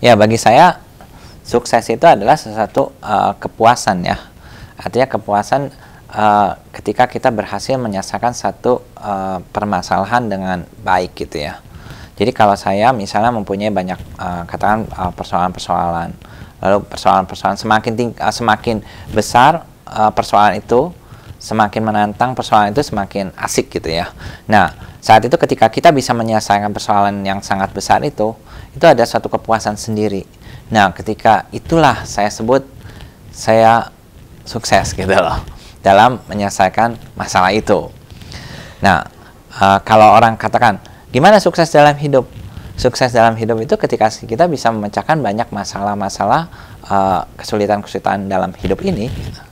Ya, bagi saya sukses itu adalah sesuatu uh, kepuasan ya. Artinya kepuasan uh, ketika kita berhasil menyelesaikan satu uh, permasalahan dengan baik gitu ya. Jadi kalau saya misalnya mempunyai banyak uh, katakan persoalan-persoalan, lalu persoalan-persoalan semakin ting uh, semakin besar uh, persoalan itu, semakin menantang persoalan itu semakin asik gitu ya. Nah saat itu ketika kita bisa menyelesaikan persoalan yang sangat besar itu, itu ada suatu kepuasan sendiri nah ketika itulah saya sebut saya sukses gitu loh dalam menyelesaikan masalah itu nah e, kalau orang katakan gimana sukses dalam hidup sukses dalam hidup itu ketika kita bisa memecahkan banyak masalah-masalah eh, kesulitan-kesulitan dalam hidup ini gitu.